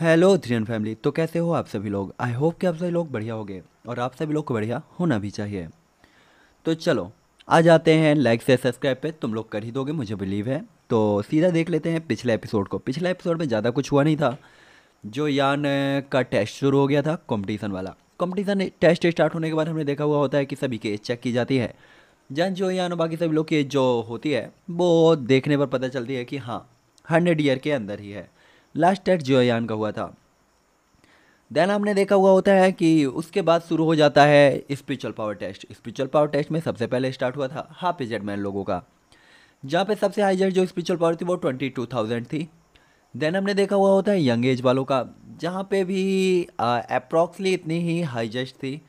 Hello थ्रियन family तो कैसे हो आप सभी लोग आई होप कि आप सभी लोग बढ़िया होंगे और आप सभी लोग को बढ़िया होना भी चाहिए तो चलो आ जाते हैं लाइक से सब्सक्राइब पे तुम लोग कर ही दोगे मुझे बिलीव है तो सीधा देख लेते हैं पिछले एपिसोड को पिछले एपिसोड में ज़्यादा कुछ हुआ नहीं था जो यान का टेस्ट शुरू हो गया था कॉम्पिटिशन वाला कॉम्पिटिशन टेस्ट स्टार्ट होने के बाद हमने देखा हुआ होता है कि सभी की एज चेक की जाती है जन जो यान और बाकी सभी लोग की एज जो होती है वो देखने पर पता चलती है कि हाँ हंड्रेड ईयर के अंदर ही है लास्ट टेस्ट जोयान का हुआ था देन आपने देखा हुआ होता है कि उसके बाद शुरू हो जाता है spiritual power test spiritual power test में सबसे पहले स्टार्ट हुआ था हाफ एजेड मैन लोगों का जहाँ पे सबसे हाई जो स्पिरिचुअल पावर थी वो ट्वेंटी टू थाउजेंड थी देन हमने देखा हुआ होता है यंग एज वालों का जहाँ पे भी अप्रॉक्सली इतनी ही हाई एजेस्ट थी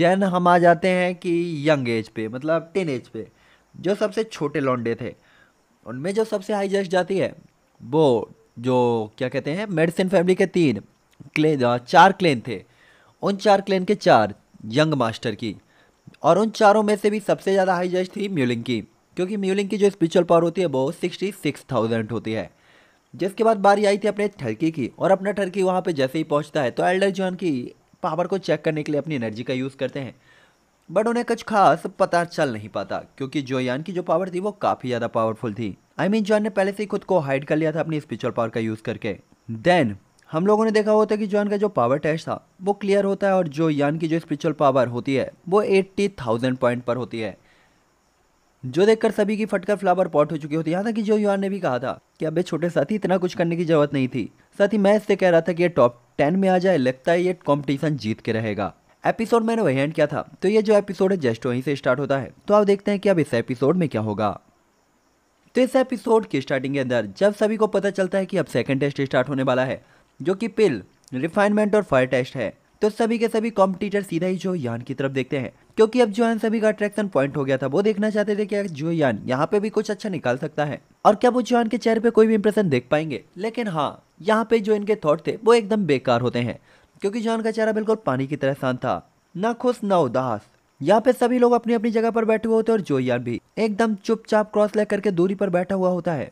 जैन हम आ जाते हैं कि यंग एज पे मतलब टेन एज पे जो सबसे छोटे लॉन्डे थे उनमें जो सबसे हाई जस्ट जाती है वो जो क्या कहते हैं मेडिसिन फैमिली के तीन क्लेन चार क्लेन थे उन चार क्लेन के चार यंग मास्टर की और उन चारों में से भी सबसे ज़्यादा हाई जज थी म्यूलिंग की क्योंकि म्यूलिंग की जो स्पिरिचुअल पावर होती है वो सिक्सटी सिक्स थाउजेंड होती है जिसके बाद बारी आई थी अपने ठरकी की और अपना ठरकी वहाँ पर जैसे ही पहुँचता है तो एल्डर जोन की पावर को चेक करने के लिए अपनी एनर्जी का यूज़ करते हैं बट उन्हें कुछ खास पता चल नहीं पाता क्योंकि जोयान की जो पावर थी वो काफ़ी ज़्यादा पावरफुल थी आई आईमीन जॉन ने पहले से ही खुद को हाइड कर लिया था अपनी स्पिरिचुअल पावर का यूज़ करके देन हम लोगों ने देखा होता है कि जॉन का जो पावर टेस्ट था वो क्लियर होता है और जो यान की जो स्पिरिचुअल पावर होती है वो एट्टी थाउजेंड पॉइंट पर होती है जो देखकर सभी की फटकर फ्लावर पॉट हो चुकी होती है यहाँ तक कि जो युवा ने भी कहा था कि अबे छोटे साथी इतना कुछ करने की जरूरत नहीं थी साथ ही मैं इससे कह रहा था कि ये टॉप टेन में आ जाए लगता है ये कॉम्पिटिशन जीत के रहेगा एपिसोड मैंने वही एंड किया था तो ये जो एपिसोड है जस्ट वहीं से स्टार्ट होता है तो आप देखते हैं कि अब इस एपिसोड में क्या होगा तो इस एपिसोड के स्टार्टिंग के अंदर जब सभी को पता चलता है कि अब सेकेंड टेस्ट स्टार्ट होने वाला है जो कि पिल रिफाइनमेंट और फायर टेस्ट है तो सभी के सभी कॉम्पिटिटर सीधा ही जो यान की तरफ देखते हैं क्योंकि अब जोयान सभी का अट्रैक्शन पॉइंट हो गया था वो देखना चाहते थे कि जो यान यहाँ पे भी कुछ अच्छा निकाल सकता है और क्या वो जोयान के चेहरे पे कोई भी इंप्रेशन देख पाएंगे लेकिन हाँ यहाँ पे जो इनके थॉट थे वो एकदम बेकार होते हैं क्योंकि जो का चेहरा बिल्कुल पानी की तरह शांत था ना खुश ना उदास यहाँ पे सभी लोग अपनी अपनी जगह पर बैठे हुए होते हैं और जोयान भी एकदम चुपचाप क्रॉस लेकर के दूरी पर बैठा हुआ होता है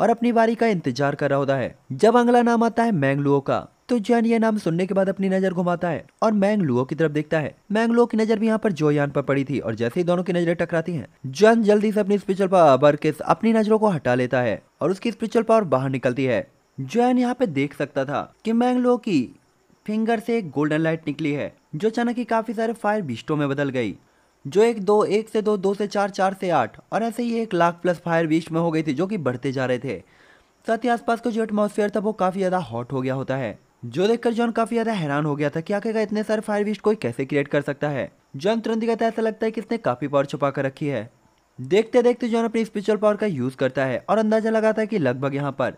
और अपनी बारी का इंतजार कर रहा होता है जब अगला नाम आता है मैंगलुओ का तो जोयान ये नाम सुनने के बाद अपनी नजर घुमाता है और मैंगलुओ की तरफ देखता है मैंगलुओ की नजर भी यहाँ पर जोयान पर पड़ी थी और जैसे ही दोनों की नजरें टकराती है जैन जल्दी से अपनी स्पिरिचुअल पावर के अपनी नजरों को हटा लेता है और उसकी स्पिरिचुअल पावर बाहर निकलती है जोयान यहाँ पे देख सकता था कि मैंगलुओ की फिंगर से एक गोल्डन लाइट निकली है जो अचानक ही काफ़ी सारे फायर बीस्टों में बदल गई जो एक दो एक से दो दो से चार चार से आठ और ऐसे ही एक लाख प्लस फायर बीस्ट में हो गई थी जो कि बढ़ते जा रहे थे साथ ही आसपास का जो एटमोसफेयर था वो काफ़ी ज़्यादा हॉट हो गया होता है जो देखकर जॉन काफ़ी ज़्यादा हैरान हो गया था कि आखिरकार इतने सारे फायर बीस्ट कोई कैसे क्रिएट कर सकता है जॉन तुरंत कहता है ऐसा लगता है कि इसने काफ़ी पावर छुपा कर रखी है देखते देखते जॉन अपनी स्पिरिचुअल पावर का यूज़ करता है और अंदाज़ा लगाता है कि लगभग यहाँ पर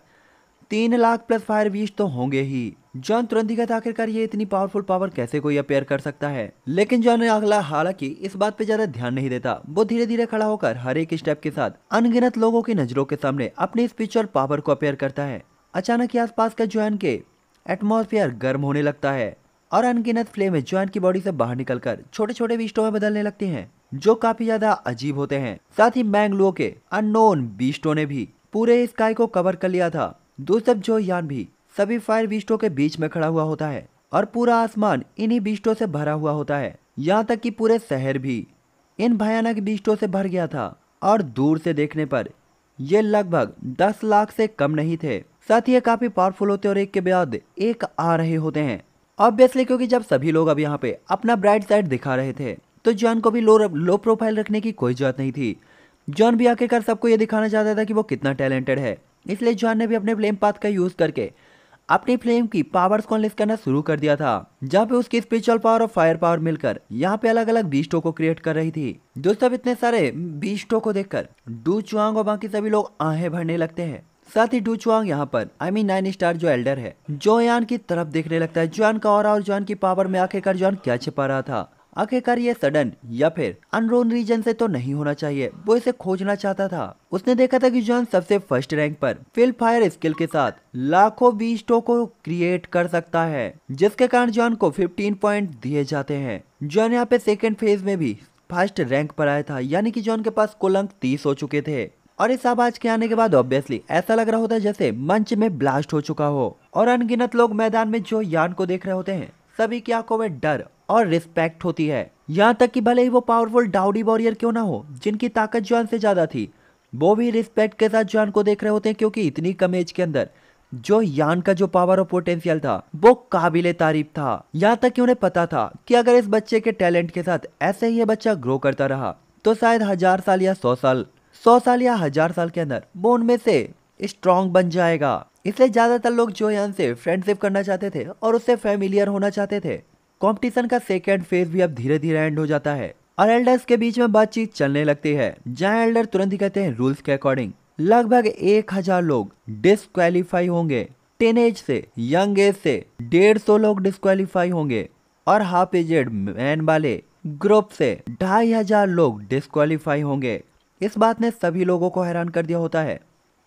तीन लाख प्लस फायर बीस्ट तो होंगे ही जॉन तुरंत ही कहता आखिरकार ये इतनी पावरफुल पावर कैसे कोई अपेयर कर सकता है लेकिन जॉन अगला हालांकि इस बात पे ज्यादा ध्यान नहीं देता वो धीरे धीरे खड़ा होकर हर एक स्टेप के साथ अनगिनत लोगों की नजरों के सामने अपनी स्पिरिचुअल पावर को अपेयर करता है अचानक आस पास का जॉन के एटमोसफियर गर्म होने लगता है और अनगिनत फ्लेम जॉन की बॉडी से बाहर निकलकर छोटे छोटे विस्टो में बदलने लगते हैं जो काफी ज्यादा अजीब होते हैं साथ ही मैंगलो के अनोन बीस्टों ने भी पूरे स्काई को कवर कर लिया था दूसरा जो यान भी सभी फायर बीस्टों के बीच में खड़ा हुआ होता है और पूरा आसमान इन्हीं बीस्टों से भरा हुआ होता है यहाँ तक कि पूरे शहर भी इन भयानक बीस्टों से भर गया था और दूर से देखने पर ये लगभग दस लाख से कम नहीं थे साथ ही ये काफी पावरफुल होते और एक के बाद एक आ रहे होते हैं ऑब्वियसली क्योंकि जब सभी लोग अब यहाँ पे अपना ब्राइट साइड दिखा रहे थे तो जॉन को भी लो लो प्रोफाइल रखने की कोई जरूरत नहीं थी जॉन भी आखिरकार सबको ये दिखाना चाहता था कि वो कितना टैलेंटेड है इसलिए जॉन ने भी अपने फ्लेम पाथ का यूज करके अपनी फ्लेम की पावर्स को अनलिस्ट करना शुरू कर दिया था जहाँ पे उसकी स्पिरिचुअल पावर और फायर पावर मिलकर यहाँ पे अलग अलग बीस्टो को क्रिएट कर रही थी दोस्तों अब इतने सारे बीस्टो को देखकर डू चुआंग और बाकी सभी लोग आहे भरने लगते हैं साथ ही डू चुआंग यहाँ पर आई मीन नाइन स्टार जो एल्डर है जोयान की तरफ देखने लगता है जॉन का और जॉन की पावर में आखिरकार जॉन क्या छिपा रहा था आखिरकार ये सडन या फिर अनरोन रीजन से तो नहीं होना चाहिए वो इसे खोजना चाहता था उसने देखा था कि जॉन सबसे फर्स्ट रैंक पर फिल फायर स्किल के साथ लाखों बीस्टों को क्रिएट कर सकता है जिसके कारण जॉन को 15 पॉइंट दिए जाते हैं जॉन यहाँ पे सेकेंड फेज में भी फर्स्ट रैंक पर आया था यानी की जॉन के पास कुल अंक तीस हो चुके थे और इस आवाज के आने के बाद ऑब्वियसली ऐसा लग रहा होता है जैसे मंच में ब्लास्ट हो चुका हो और अनगिनत लोग मैदान में जो यान को देख रहे होते हैं सभी की आंखों में डर और रिस्पेक्ट होती है यहाँ तक कि भले ही वो पावरफुल डाउडी वॉरियर क्यों ना हो जिनकी ताकत जॉन से ज़्यादा थी वो भी रिस्पेक्ट के साथ जॉन को देख रहे होते हैं क्योंकि इतनी कम एज के अंदर जो यान का जो पावर और पोटेंशियल था वो काबिल तारीफ था यहाँ तक कि उन्हें पता था कि अगर इस बच्चे के टैलेंट के साथ ऐसे ही ये बच्चा ग्रो करता रहा तो शायद हजार साल या सौ साल सौ साल या हजार साल के अंदर वो उनमें से स्ट्रांग बन जाएगा इसलिए ज्यादातर लोग जो यान से फ्रेंडशिप करना चाहते थे और उससे फेमिलियर होना चाहते थे कंपटीशन का सेकेंड फेज भी अब धीरे धीरे एंड हो जाता है और एल्डर्स के बीच में बातचीत चलने लगती है जहाँ एल्डर तुरंत ही कहते हैं रूल्स के अकॉर्डिंग लगभग एक हजार लोग डिस्कालीफाई होंगे टेन एज से यंग एज से डेढ़ सौ लोग डिस्कालीफाई होंगे और हाफ एजेड मैन वाले ग्रुप से ढाई हजार लोग डिस्कालीफाई होंगे इस बात ने सभी लोगों को हैरान कर दिया होता है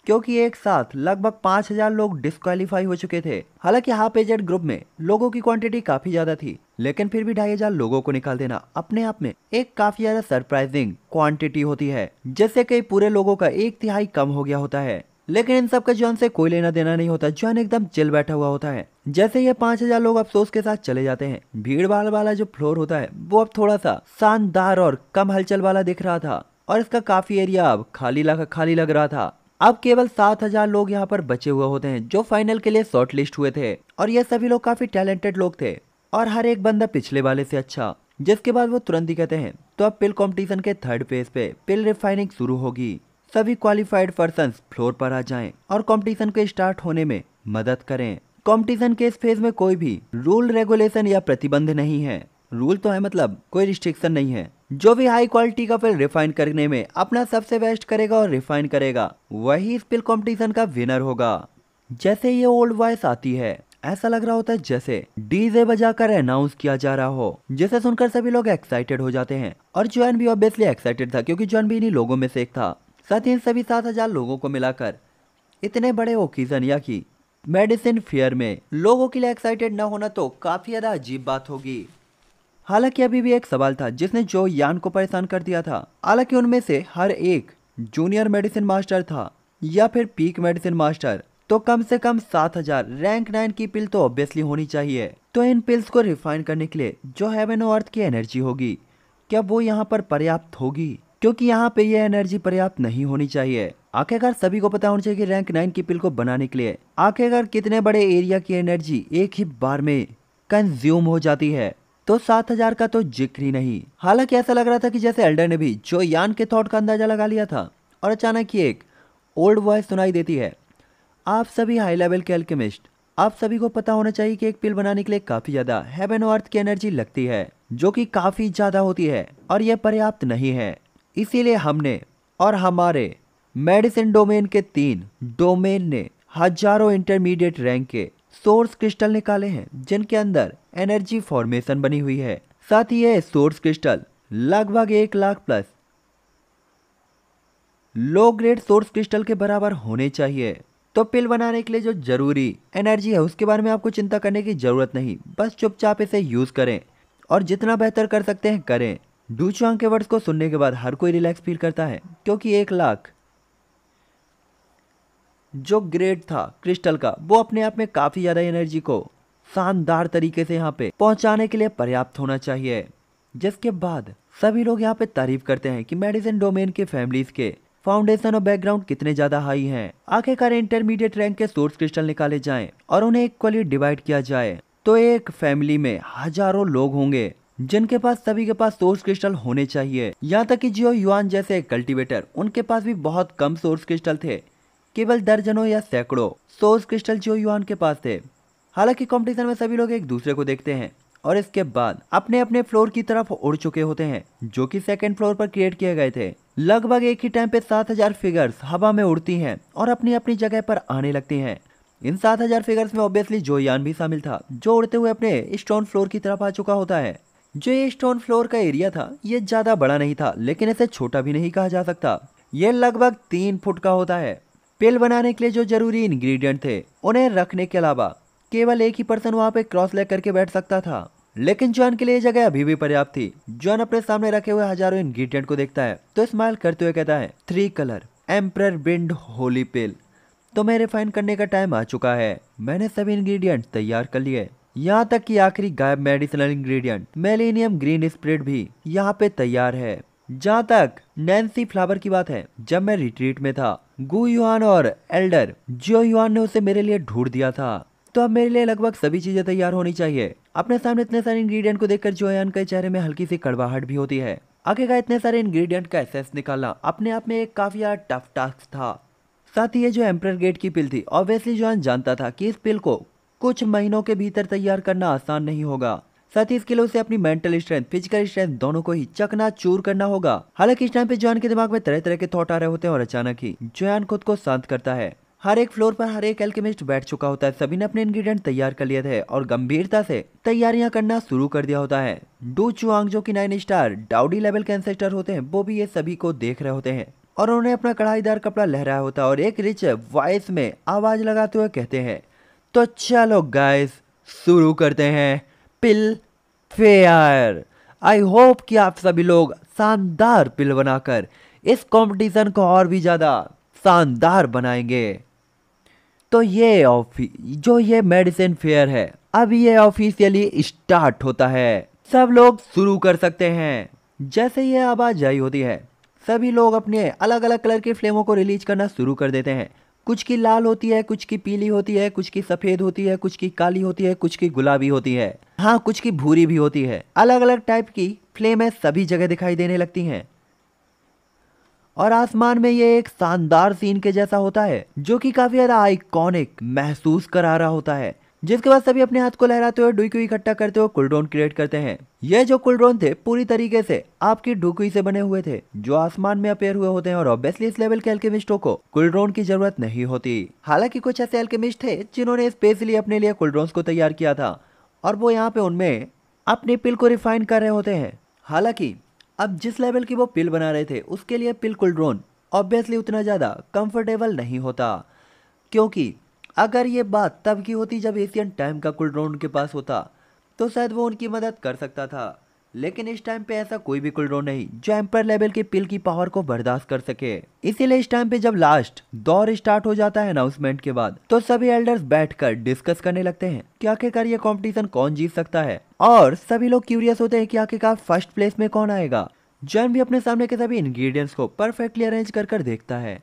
क्योंकि एक साथ लगभग 5000 लोग डिस्कालीफाई हो चुके थे हालांकि हाफ एजेड ग्रुप में लोगों की क्वांटिटी काफी ज्यादा थी लेकिन फिर भी ढाई हजार लोगों को निकाल देना अपने आप में एक काफी ज्यादा सरप्राइजिंग क्वांटिटी होती है जिससे कई पूरे लोगों का एक तिहाई कम हो गया होता है लेकिन इन सब का जॉन से कोई लेना देना नहीं होता जॉन एकदम चिल बैठा हुआ होता है जैसे ये पांच हजार लोग अफसोस के साथ चले जाते हैं भीड़ भाड़ वाला जो फ्लोर होता है वो अब थोड़ा सा शानदार और कम हलचल वाला दिख रहा था और इसका काफी एरिया अब खाली लग, खाली लग रहा था अब केवल सात हजार लोग यहाँ पर बचे हुए होते हैं जो फाइनल के लिए शॉर्टलिस्ट हुए थे और ये सभी लोग काफी टैलेंटेड लोग थे और हर एक बंदा पिछले वाले से अच्छा जिसके बाद वो तुरंत ही कहते हैं तो अब पिल कंपटीशन के थर्ड फेज पे पिल रिफाइनिंग शुरू होगी सभी क्वालिफाइड पर्सन फ्लोर पर आ जाए और कॉम्पिटिशन के स्टार्ट होने में मदद करें कॉम्पिटिशन के इस फेज में कोई भी रूल रेगुलेशन या प्रतिबंध नहीं है रूल तो है मतलब कोई रिस्ट्रिक्शन नहीं है जो भी हाई क्वालिटी का फिल रिफाइन करने में अपना सबसे बेस्ट करेगा और रिफाइन करेगा वही इस फिल कॉम्पिटिशन का विनर होगा जैसे ये ओल्ड वॉइस आती है ऐसा लग रहा होता है जैसे डीजे बजाकर अनाउंस किया जा रहा हो जिसे सुनकर सभी लोग एक्साइटेड हो जाते हैं और जॉन भी ऑब्वियसली एक्साइटेड था क्योंकि जॉन भी इन्हीं लोगों में से एक था साथ ही सभी सात हजार लोगों को मिलाकर इतने बड़े ओकेजन या कि मेडिसिन फेयर में लोगों के लिए एक्साइटेड ना होना तो काफी ज्यादा अजीब बात होगी हालांकि अभी भी एक सवाल था जिसने जो यान को परेशान कर दिया था हालांकि उनमें से हर एक जूनियर मेडिसिन मास्टर था या फिर पीक मेडिसिन मास्टर तो कम से कम सात हजार रैंक नाइन की पिल तो ऑब्वियसली होनी चाहिए तो इन पिल्स को रिफाइन करने के लिए जो हेवन अर्थ की एनर्जी होगी क्या वो यहाँ पर पर्याप्त होगी क्योंकि यहाँ पे ये एनर्जी पर्याप्त नहीं होनी चाहिए आखिरकार सभी को पता होना चाहिए कि रैंक नाइन की पिल को बनाने के लिए आखिरकार कितने बड़े एरिया की एनर्जी एक ही बार में कंज्यूम हो जाती है तो सात हजार का तो जिक्र ही नहीं हालांकि ऐसा लग रहा था कि जैसे एल्डर ने भी जो यान के थॉट का अंदाजा लगा लिया था और अचानक ही एक ओल्ड वॉइस सुनाई देती है आप सभी हाई लेवल के अल्केमिस्ट आप सभी को पता होना चाहिए कि एक पिल बनाने के लिए काफ़ी ज़्यादा हेवन अर्थ की एनर्जी लगती है जो कि काफ़ी ज़्यादा होती है और यह पर्याप्त नहीं है इसीलिए हमने और हमारे मेडिसिन डोमेन के तीन डोमेन ने हजारों इंटरमीडिएट रैंक के सोर्स क्रिस्टल निकाले हैं जिनके अंदर एनर्जी फॉर्मेशन बनी हुई है साथ ही यह सोर्स क्रिस्टल लगभग एक lakh plus low grade source crystal के बराबर होने चाहिए तो पिल बनाने के लिए जो जरूरी एनर्जी है उसके बारे में आपको चिंता करने की ज़रूरत नहीं बस चुपचाप इसे यूज़ करें और जितना बेहतर कर सकते हैं करें डूचुआंग के वर्ड्स को सुनने के बाद हर कोई रिलैक्स फील करता है क्योंकि एक लाख जो ग्रेड था क्रिस्टल का वो अपने आप में काफ़ी ज़्यादा एनर्जी को शानदार तरीके से यहाँ पे पहुंचाने के लिए पर्याप्त होना चाहिए जिसके बाद सभी लोग यहाँ पे तारीफ करते हैं कि मेडिसिन डोमेन के फैमिलीज के फाउंडेशन और बैकग्राउंड कितने ज्यादा हाई हैं आखिरकार इंटरमीडिएट रैंक के सोर्स क्रिस्टल निकाले जाएं और उन्हें इक्वली डिवाइड किया जाए तो एक फैमिली में हजारों लोग होंगे जिनके पास सभी के पास सोर्स क्रिस्टल होने चाहिए यहाँ तक कि जियो युआन जैसे कल्टीवेटर उनके पास भी बहुत कम सोर्स क्रिस्टल थे केवल दर्जनों या सैकड़ों सोज क्रिस्टल जो युआन के पास थे हालांकि कंपटीशन में सभी लोग एक दूसरे को देखते हैं और इसके बाद अपने अपने फ्लोर की तरफ उड़ चुके होते हैं जो कि सेकंड फ्लोर पर क्रिएट किए गए थे लगभग एक ही टाइम पे 7000 फिगर्स हवा में उड़ती हैं और अपनी अपनी जगह पर आने लगती हैं इन 7000 फिगर्स में ऑब्वियसली जो यान भी शामिल था जो उड़ते हुए अपने स्टोन फ्लोर की तरफ आ चुका होता है जो ये स्टोन फ्लोर का एरिया था ये ज्यादा बड़ा नहीं था लेकिन इसे छोटा भी नहीं कहा जा सकता ये लगभग तीन फुट का होता है पेल बनाने के लिए जो जरूरी इंग्रेडिएंट थे उन्हें रखने के अलावा केवल एक ही पर्सन वहाँ पे क्रॉस लेग करके बैठ सकता था लेकिन जॉन के लिए जगह अभी भी पर्याप्त थी जॉन अपने सामने रखे हुए हजारों इंग्रेडिएंट को देखता है तो स्माइल करते हुए कहता है three colour emperor bind holy pill तो मैं रिफाइन करने का टाइम आ चुका है मैंने सभी इंग्रेडिएंट तैयार कर लिए यहाँ तक कि आखिरी गायब medicinal ingredient millennium green spread भी यहाँ पे तैयार है जहाँ तक नैन्सी फ्लावर की बात है जब मैं रिट्रीट में था गु युआन और एल्डर जियो युआन ने उसे मेरे लिए ढूंढ दिया था तो अब मेरे लिए लगभग सभी चीजें तैयार होनी चाहिए अपने सामने इतने सारे इंग्रेडिएंट को देखकर जोयान के चेहरे में हल्की सी कड़वाहट भी होती है आगे का इतने सारे इंग्रेडिएंट का एसेस निकालना अपने आप में एक काफी टफ टास्क था साथ ही ये जो एम्पर गेट की पिल थी ऑब्वियसली जो जानता था कि इस पिल को कुछ महीनों के भीतर तैयार करना आसान नहीं होगा साथ ही इस खेलों से अपनी मेंटल स्ट्रेंथ फिजिकल स्ट्रेंथ दोनों को ही चकना चूर करना होगा हालांकि इस टाइम पे जॉन के दिमाग में तरह तरह के थॉट आ रहे होते हैं और अचानक ही जॉन खुद को शांत करता है हर एक फ्लोर पर हर एक एल्केमिस्ट बैठ चुका होता है सभी ने अपने इंग्रेडिएंट तैयार कर लिए थे और गंभीरता से तैयारियां करना शुरू कर दिया होता है डू चुआंग जो की नाइन स्टार डाउडी लेवल के एंसेस्टर होते हैं वो भी ये सभी को देख रहे होते हैं और उन्होंने अपना कढ़ाईदार कपड़ा लहराया होता है और एक रिच वॉइस में आवाज लगाते हुए कहते हैं तो चलो गाइस शुरू करते हैं पिल फेयर आई होप कि आप सभी लोग शानदार पिल बनाकर इस कंपटीशन को और भी ज़्यादा शानदार बनाएंगे तो ये ऑफिस जो ये मेडिसिन फेयर है अब ये ऑफिशियली स्टार्ट होता है सब लोग शुरू कर सकते हैं जैसे ये आवाजाही होती है सभी लोग अपने अलग अलग कलर के फ्लेमों को रिलीज करना शुरू कर देते हैं कुछ की लाल होती है कुछ की पीली होती है कुछ की सफ़ेद होती है कुछ की काली होती है कुछ की गुलाबी होती है हाँ कुछ की भूरी भी होती है अलग अलग टाइप की फ्लेमें सभी जगह दिखाई देने लगती हैं और आसमान में ये एक शानदार सीन के जैसा होता है जो कि काफ़ी ज़्यादा आइकॉनिक महसूस करा रहा होता है जिसके बाद सभी अपने हाथ को लहराते हुए डुई इकट्ठा करते हुए कुलड्रोन क्रिएट करते हैं ये जो कुलड्रोन थे पूरी तरीके से आपकी ढुकुई से बने हुए थे जो आसमान में अपेयर हुए होते हैं और ऑब्वियसली इस लेवल के एल्केमिस्टों को कुलड्रोन की जरूरत नहीं होती हालांकि कुछ ऐसे एल्केमिस्ट थे जिन्होंने स्पेशली अपने लिए कुलड्रोन को तैयार किया था और वो यहाँ पे उनमें अपनी पिल को रिफाइन कर रहे होते हैं हालांकि अब जिस लेवल की वो पिल बना रहे थे उसके लिए पिल कुलड्रोन ऑब्वियसली उतना ज़्यादा कंफर्टेबल नहीं होता क्योंकि अगर ये बात तब की होती जब एशियन टाइम का कुलड्रोन के पास होता तो शायद वो उनकी मदद कर सकता था लेकिन इस टाइम पे ऐसा कोई भी कुलड्रोन नहीं जो एम्पर लेवल के पिल की पावर को बर्दाश्त कर सके इसीलिए इस टाइम पे जब लास्ट दौर स्टार्ट हो जाता है अनाउंसमेंट के बाद तो सभी एल्डर्स बैठकर डिस्कस करने लगते हैं कि आखिरकार ये कंपटीशन कौन जीत सकता है और सभी लोग क्यूरियस होते हैं कि आखिरकार फर्स्ट प्लेस में कौन आएगा जैन भी अपने सामने के सभी इंग्रेडिएंट्स को परफेक्टली अरेंज कर कर देखता है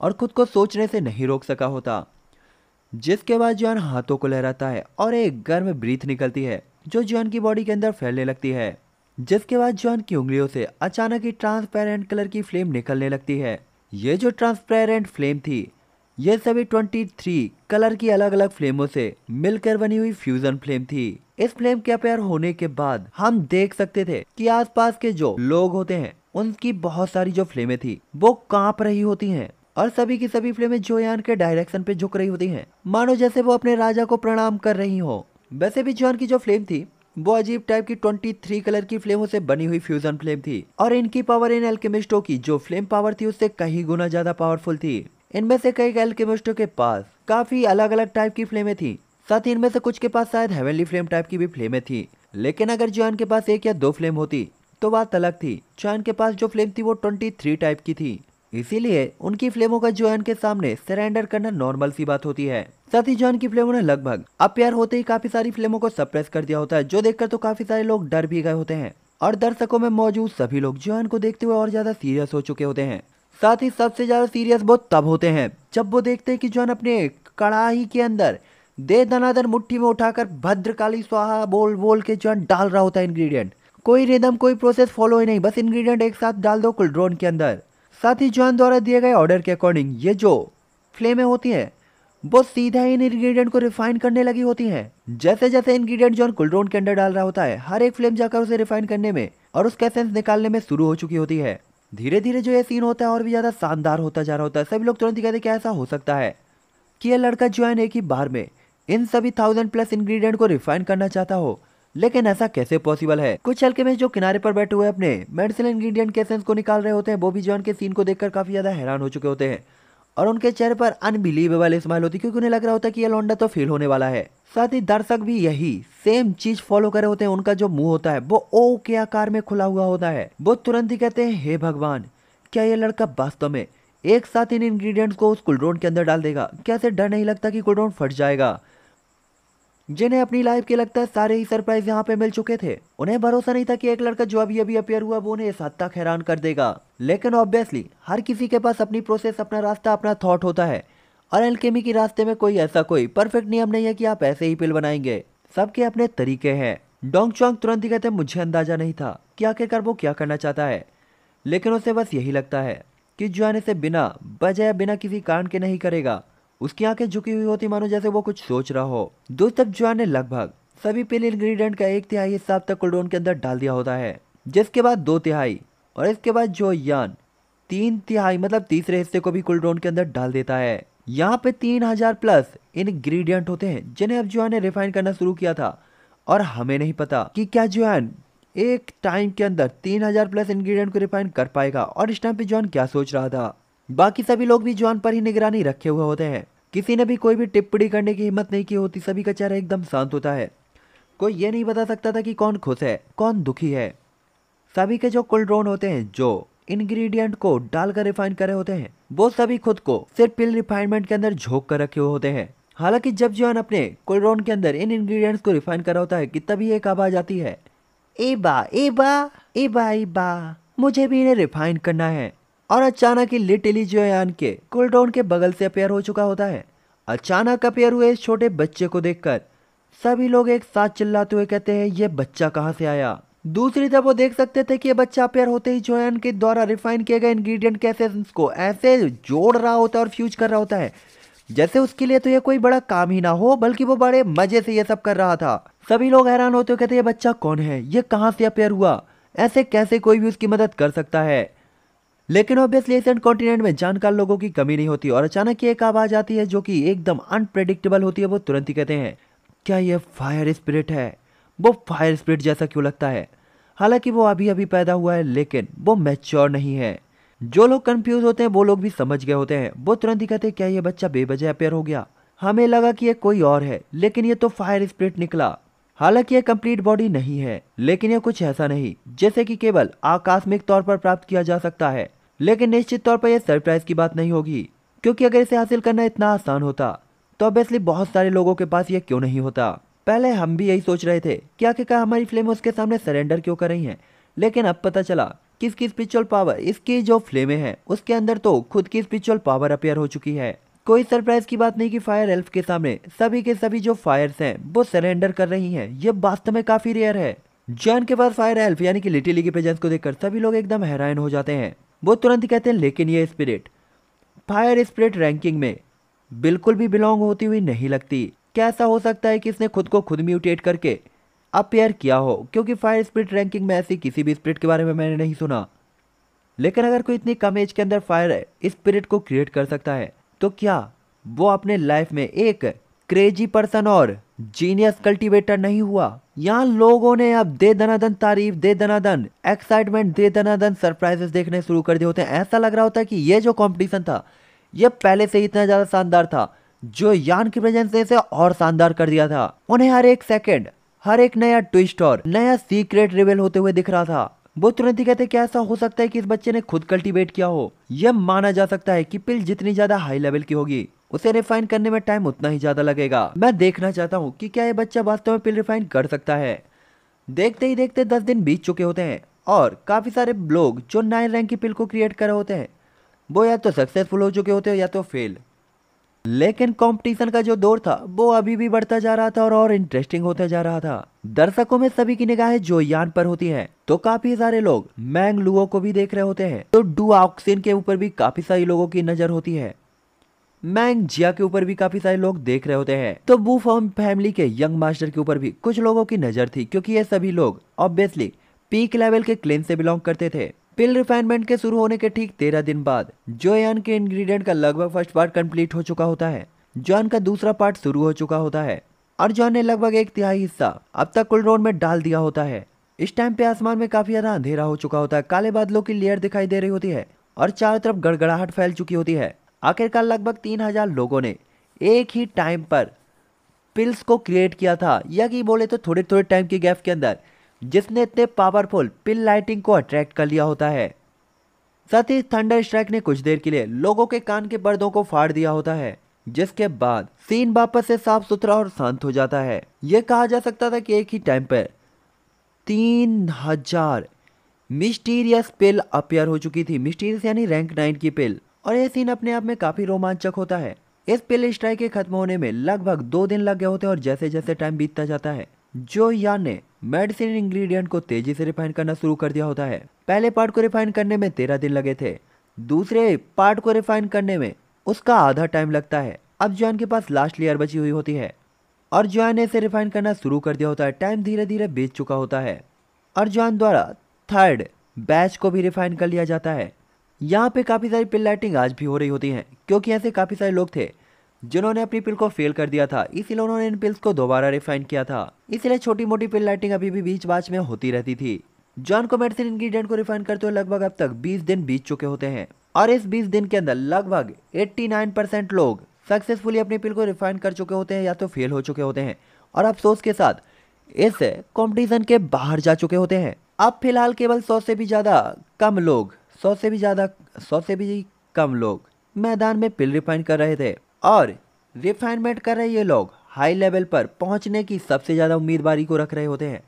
और खुद को सोचने से नहीं रोक सका होता जिसके बाद जॉन हाथों को लहराता है और एक गर्म ब्रीथ निकलती है जो जॉन की बॉडी के अंदर फैलने लगती है जिसके बाद जॉन की उंगलियों से अचानक ही ट्रांसपेरेंट कलर की फ्लेम निकलने लगती है ये जो ट्रांसपेरेंट फ्लेम थी ये सभी 23 कलर की अलग अलग फ्लेमों से मिलकर बनी हुई फ्यूजन फ्लेम थी इस फ्लेम के अपेयर होने के बाद हम देख सकते थे कि आसपास के जो लोग होते हैं उनकी बहुत सारी जो फ्लेमें थी वो कांप रही होती हैं और सभी की सभी फिल्में जोयान के डायरेक्शन पे झुक रही होती हैं मानो जैसे वो अपने राजा को प्रणाम कर रही हो वैसे भी जोयान की जो फिल्म थी वो अजीब टाइप की 23 कलर की फ्लेमों से बनी हुई फ्यूजन फ्लेम थी और इनकी पावर इन एल्केमिस्टो की जो फ्लेम पावर थी उससे कहीं गुना ज्यादा पावरफुल थी इनमें से कई एल्केमिस्टो के पास काफी अलग अलग टाइप की फ्लेमें थी साथ ही इनमें से कुछ के पास शायद हेवनली फ्लेम टाइप की भी फ्लेमे थी लेकिन अगर जॉन के पास एक या दो फ्लेम होती तो बात अलग थी जॉन के पास जो फ्लेम थी वो 23 टाइप की थी इसीलिए उनकी फिल्मों का जोन के सामने सरेंडर करना नॉर्मल सी बात होती है साथ ही जॉन की फिल्मों ने लगभग अब प्यार होते ही काफी सारी फिल्मों को सप्रेस कर दिया होता है जो देखकर तो काफी सारे लोग डर भी गए होते हैं और दर्शकों में मौजूद सभी लोग जोन को देखते हुए और ज्यादा सीरियस हो चुके होते हैं साथ ही सबसे ज्यादा सीरियस वो तब होते हैं जब वो देखते हैं कि जोन अपने कड़ाही के अंदर दे दनादन मुट्ठी में उठाकर भद्रकाली स्वाहा बोल बोल के जोन डाल रहा होता है इंग्रेडिएंट कोई रिदम कोई प्रोसेस फॉलो ही नहीं बस इंग्रेडिएंट एक साथ डाल दो कुल ड्रोन के अंदर साथ ही जॉन द्वारा दिए गए ऑर्डर के अकॉर्डिंग ये जो फ्लेमें होती हैं वो सीधा इन इन्ग्रीडियंट को रिफाइन करने लगी होती हैं जैसे जैसे इन्ग्रीडियंट जॉन कुलड्रोन के अंदर डाल रहा होता है हर एक फ्लेम जाकर उसे रिफाइन करने में और उसका सेंस निकालने में शुरू हो चुकी होती है धीरे धीरे जो ये सीन होता है और भी ज़्यादा शानदार होता जा रहा होता है सभी लोग तुरंत ही कहते कि ऐसा हो सकता है कि यह लड़का ज्वाइन एक ही बार में इन सभी थाउजेंड प्लस इन्ग्रीडियंट को रिफाइन करना चाहता हो लेकिन ऐसा कैसे पॉसिबल है कुछ हल्के में जो किनारे पर बैठे हुए अपने मेडिसिन इंग्रीडियंट के एसेंस को निकाल रहे होते हैं बॉबी जॉन के सीन को देखकर काफी ज्यादा हैरान हो चुके होते हैं और उनके चेहरे पर अनबिलीवेबल स्माइल होती क्योंकि उन्हें लग रहा होता है कि ये लौंडा तो फेल होने वाला है साथ ही दर्शक भी यही सेम चीज फॉलो करे होते हैं उनका जो मुंह होता है वो ओ के आकार में खुला हुआ होता है वो तुरंत ही कहते हैं हे भगवान क्या ये लड़का वास्तव में एक साथ इन इंग्रेडिएंट्स को उस कुलड्रोन के अंदर डाल देगा क्या से डर नहीं लगता कि कुलड्रोन फट जाएगा जिन्हें अपनी लाइफ के लगता है सारे ही सरप्राइज यहाँ पे मिल चुके थे उन्हें भरोसा नहीं था कि एक लड़का जो अभी अभी अपेयर हुआ वो उन्हें इस हद तक हैरान कर देगा लेकिन ऑब्वियसली हर किसी के पास अपनी प्रोसेस अपना रास्ता अपना थॉट होता है और एलकेमी के रास्ते में कोई ऐसा कोई परफेक्ट नियम नहीं है कि आप ऐसे ही पिल बनाएंगे सबके अपने तरीके हैं डोंग चोंग तुरंत ही कहते मुझे अंदाजा नहीं था कि आखिरकार वो क्या करना चाहता है लेकिन उसे बस यही लगता है कि जुआने से बिना बजाय बिना किसी कारण के नहीं करेगा उसकी आंखें झुकी हुई होती मानो जैसे वो कुछ सोच रहा हो दोस्त अब जॉन ने लगभग सभी पीले इंग्रेडिएंट का एक तिहाई हिस्सा अब तक कोल्डोन के अंदर डाल दिया होता है जिसके बाद दो तिहाई और इसके बाद जो यान तीन तिहाई मतलब तीसरे हिस्से को भी कोल्डोन के अंदर डाल देता है यहाँ पे तीन हजार प्लस इनग्रीडियंट होते हैं जिन्हें अब जुआन ने रिफाइन करना शुरू किया था और हमें नहीं पता कि क्या जुआन एक टाइम के अंदर तीन हजार प्लस इनग्रीडियंट को रिफाइन कर पाएगा और इस टाइम पे जॉन क्या सोच रहा था बाकी सभी लोग भी जॉन पर ही निगरानी रखे हुए होते हैं किसी ने भी कोई भी टिप्पणी करने की हिम्मत नहीं की होती सभी का चेहरा एकदम शांत होता है कोई ये नहीं बता सकता था कि कौन खुश है कौन दुखी है सभी के जो कुल ड्रोन होते हैं जो इंग्रेडिएंट को डालकर रिफाइन करे होते हैं वो सभी खुद को सिर्फ पिल रिफाइनमेंट के अंदर झोंक कर रखे हुए होते हैं हालांकि जब जॉन अपने कुलड्रोन के अंदर इन इंग्रेडिएंट्स को रिफाइन करा होता है कि तभी एक आवाज आती है ए बा ए बा ए बा ए बा मुझे भी इन्हें रिफाइन करना है और अचानक ही लिटिली जोयान के कुलडोन के बगल से अपेयर हो चुका होता है अचानक अपेयर हुए इस छोटे बच्चे को देखकर सभी लोग एक साथ चिल्लाते हुए कहते हैं ये बच्चा कहाँ से आया दूसरी तरफ वो देख सकते थे कि ये बच्चा अपेयर होते ही जोयान के द्वारा रिफाइन किए गए इंग्रेडिएंट कैसे को ऐसे जोड़ रहा होता है और फ्यूज कर रहा होता है जैसे उसके लिए तो ये कोई बड़ा काम ही ना हो बल्कि वो बड़े मजे से ये सब कर रहा था सभी लोग हैरान होते हुए कहते ये बच्चा कौन है ये कहाँ से अपेयर हुआ ऐसे कैसे कोई भी उसकी मदद कर सकता है लेकिन ऑब्वियसली एशियन कॉन्टिनेंट में जानकार लोगों की कमी नहीं होती और अचानक एक आवाज आती है जो की एकदम अनप्रेडिक्टेबल होती है वो तुरंत ही कहते हैं क्या यह फायर स्पिरिट है वो फायर स्पिरिट जैसा क्यों लगता है हालांकि वो अभी अभी पैदा हुआ है लेकिन वो मैच्योर नहीं है जो लोग कंफ्यूज होते हैं वो लोग भी समझ गए होते हैं वो तुरंत ही कहते हैं क्या ये बच्चा बेबजह अपेयर हो गया हमें लगा कि ये कोई और है लेकिन ये तो फायर स्प्रिट निकला हालांकि ये कंप्लीट बॉडी नहीं है लेकिन ये कुछ ऐसा नहीं जैसे कि केवल आकस्मिक तौर पर प्राप्त किया जा सकता है लेकिन निश्चित तौर पर यह सरप्राइज की बात नहीं होगी क्योंकि अगर इसे हासिल करना इतना आसान होता तो ऑब्वियसली बहुत सारे लोगों के पास यह क्यों नहीं होता पहले हम भी यही सोच रहे थे कि आखिरकार हमारी फ्लेम उसके सामने सरेंडर क्यों कर रही है लेकिन अब पता चला कि इसकी स्पिरिचुअल पावर इसकी जो फ्लेमें हैं उसके अंदर तो खुद की स्पिरिचुअल पावर अपेयर हो चुकी है कोई सरप्राइज की बात नहीं कि फायर एल्फ के सामने सभी के सभी जो फायर्स हैं वो सरेंडर कर रही हैं ये वास्तव में काफी रेयर है जॉन के पास फायर एल्फ यानी कि लिटिली की प्रेजेंस को देखकर सभी लोग एकदम हैरान हो जाते हैं वो तुरंत कहते हैं लेकिन ये स्पिरिट फायर स्पिरिट रैंकिंग में बिल्कुल भी बिलोंग होती हुई नहीं लगती क्या ऐसा हो सकता है कि इसने खुद को खुद म्यूटेट करके अपेयर किया हो क्योंकि फायर स्पिरिट रैंकिंग में ऐसी किसी भी स्पिरिट के बारे में मैंने नहीं सुना लेकिन अगर कोई इतनी कम एज के अंदर फायर स्पिरिट को क्रिएट कर सकता है तो क्या वो अपने लाइफ में एक क्रेजी पर्सन और जीनियस कल्टीवेटर नहीं हुआ यहाँ लोगों ने अब दे दनादन तारीफ दे दनादन एक्साइटमेंट दे दनादन सरप्राइजेस देखने शुरू कर दिए होते हैं ऐसा लग रहा होता है कि ये जो कंपटीशन था ये पहले से इतना ज़्यादा शानदार था जो यान की प्रेजेंस से और शानदार कर दिया था उन्हें हर एक सेकेंड हर एक नया ट्विस्ट और नया सीक्रेट रिवेल होते हुए दिख रहा था वो तुरंत ही कहते क्या ऐसा हो सकता है कि इस बच्चे ने खुद कल्टीवेट किया हो यह माना जा सकता है कि पिल जितनी ज्यादा हाई लेवल की होगी उसे रिफाइन करने में टाइम उतना ही ज़्यादा लगेगा मैं देखना चाहता हूँ कि क्या ये बच्चा वास्तव में पिल रिफाइन कर सकता है देखते ही देखते दस दिन बीत चुके होते हैं और काफ़ी सारे लोग जो नाइन रैंक की पिल को क्रिएट कर होते हैं वो या तो सक्सेसफुल हो चुके होते हैं या तो फेल लेकिन कंपटीशन का जो दौर था वो अभी भी बढ़ता जा रहा था और और इंटरेस्टिंग होता जा रहा था दर्शकों में सभी की निगाहें जो यान पर होती हैं तो काफी सारे लोग मैंग लुओ को भी देख रहे होते हैं तो डू ऑक्सिन के ऊपर भी काफी सारी लोगों की नजर होती है मैन जिया के ऊपर भी काफी सारे लोग देख रहे होते हैं तो बू फॉर्म फैमिली के यंग मास्टर के ऊपर भी कुछ लोगों की नजर थी क्योंकि ये सभी लोग ऑब्वियसली पीक लेवल के क्लेन से बिलोंग करते थे पिल रिफाइनमेंट के शुरू होने के ठीक तेरह दिन बाद जोयान के इंग्रेडिएंट का लगभग फर्स्ट पार्ट कंप्लीट हो चुका होता है जॉन का दूसरा पार्ट शुरू हो चुका होता है और जॉन ने लगभग एक तिहाई हिस्सा अब तक कुल रोड में डाल दिया होता है इस टाइम पे आसमान में काफी ज्यादा अंधेरा हो चुका होता है काले बादलों की लेयर दिखाई दे रही होती है और चारों तरफ गड़गड़ाहट फैल चुकी होती है आखिरकार लगभग तीन हज़ार लोगों ने एक ही टाइम पर पिल्स को क्रिएट किया था या कि बोले तो थोड़े थोड़े टाइम के गैप के अंदर जिसने इतने पावरफुल पिल लाइटिंग को अट्रैक्ट कर लिया होता है साथ ही थंडर स्ट्राइक ने कुछ देर के लिए लोगों के कान के पर्दों को फाड़ दिया होता है जिसके बाद सीन वापस से साफ सुथरा और शांत हो जाता है यह कहा जा सकता था कि एक ही टाइम पर तीन हजार मिस्टीरियस पिल अपेयर हो चुकी थी मिस्टीरियस यानी रैंक नाइन की पिल और यह सीन अपने आप में काफ़ी रोमांचक होता है इस पेले स्ट्राइक के खत्म होने में लगभग दो दिन लग गए होते हैं और जैसे जैसे टाइम बीतता जाता है जो यान ने मेडिसिन इंग्रेडिएंट को तेजी से रिफाइन करना शुरू कर दिया होता है पहले पार्ट को रिफाइन करने में तेरह दिन लगे थे दूसरे पार्ट को रिफाइन करने में उसका आधा टाइम लगता है अब जॉन के पास लास्ट लेयर बची हुई होती है और जॉन ने इसे रिफाइन करना शुरू कर दिया होता है टाइम धीरे धीरे बीत चुका होता है और जॉन द्वारा थर्ड बैच को भी रिफाइन कर लिया जाता है यहाँ पे काफ़ी सारी पिल लाइटिंग आज भी हो रही होती हैं क्योंकि ऐसे काफ़ी सारे लोग थे जिन्होंने अपनी पिल को फेल कर दिया था इसीलिए उन्होंने इन पिल्स को दोबारा रिफाइन किया था इसलिए छोटी मोटी पिल लाइटिंग अभी भी बीच बाच में होती रहती थी जॉन को मेडिसिन इंग्रीडियंट को रिफाइन करते हुए लगभग अब तक बीस दिन बीत चुके होते हैं और इस बीस दिन के अंदर लगभग एट्टी लोग सक्सेसफुली अपनी पिल को रिफाइन कर चुके होते हैं या तो फेल हो चुके होते हैं और अफसोस के साथ इस कॉम्पिटिशन के बाहर जा चुके होते हैं अब फिलहाल केवल सौ से भी ज़्यादा कम लोग सौ से भी ज़्यादा सौ से भी कम लोग मैदान में पिल रिफाइन कर रहे थे और रिफाइनमेंट कर रहे ये लोग हाई लेवल पर पहुंचने की सबसे ज़्यादा उम्मीदवारी को रख रहे होते हैं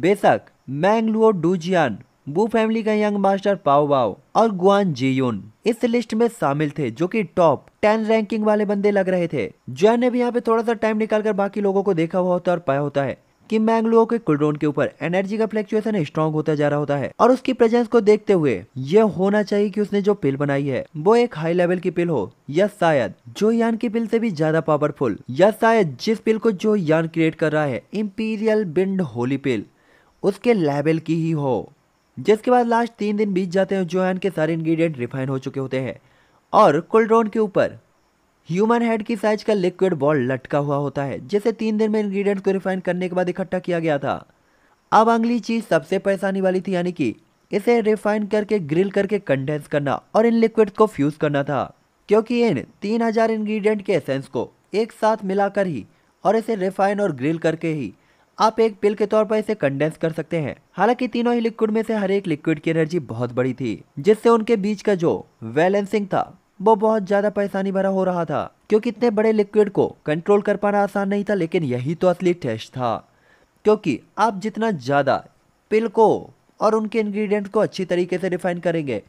बेशक मैंगलुओ डूजियान बू फैमिली का यंग मास्टर पाओ बाओ और गुआन जियोन इस लिस्ट में शामिल थे जो कि टॉप टेन रैंकिंग वाले बंदे लग रहे थे जैन ने भी यहाँ पे थोड़ा सा टाइम निकालकर बाकी लोगों को देखा हुआ होता और पाया होता है कि मैंगलोर के कुलड्रोन के ऊपर एनर्जी का फ्लेक्चुएशन स्ट्रॉन्ग होता जा रहा होता है और उसकी प्रेजेंस को देखते हुए ये होना चाहिए कि उसने जो पिल बनाई है वो एक हाई लेवल की पिल हो या शायद जो यान की पिल से भी ज्यादा पावरफुल या शायद जिस पिल को जो यान क्रिएट कर रहा है इम्पीरियल बिंड होली पिल उसके लेवल की ही हो जिसके बाद लास्ट तीन दिन बीत जाते हैं जो यान के सारे इंग्रीडियंट रिफाइन हो चुके होते हैं और कुलड्रोन के ऊपर ह्यूमन हेड की साइज का लिक्विड बॉल लटका हुआ होता है जिसे तीन दिन में इंग्रेडिएंट्स को रिफाइन करने के बाद इकट्ठा किया गया था अब अगली चीज़ सबसे परेशानी वाली थी यानी कि इसे रिफाइन करके ग्रिल करके कंडेंस करना और इन लिक्विड को फ्यूज़ करना था क्योंकि इन तीन हज़ार इन्ग्रीडियंट के एसेंस को एक साथ मिलाकर ही और इसे रिफाइन और ग्रिल करके ही आप एक पिल के तौर पर इसे कंडेंस कर सकते हैं हालांकि तीनों ही लिक्विड में से हर एक लिक्विड की एनर्जी बहुत बड़ी थी जिससे उनके बीच का जो बैलेंसिंग था वो बहुत ज़्यादा परेशानी भरा हो रहा था क्योंकि इतने बड़े लिक्विड को कंट्रोल कर पाना आसान नहीं था लेकिन यही तो असली टेस्ट था क्योंकि आप जितना ज़्यादा पिल को और उनके इंग्रेडिएंट को अच्छी तरीके से रिफाइन करेंगे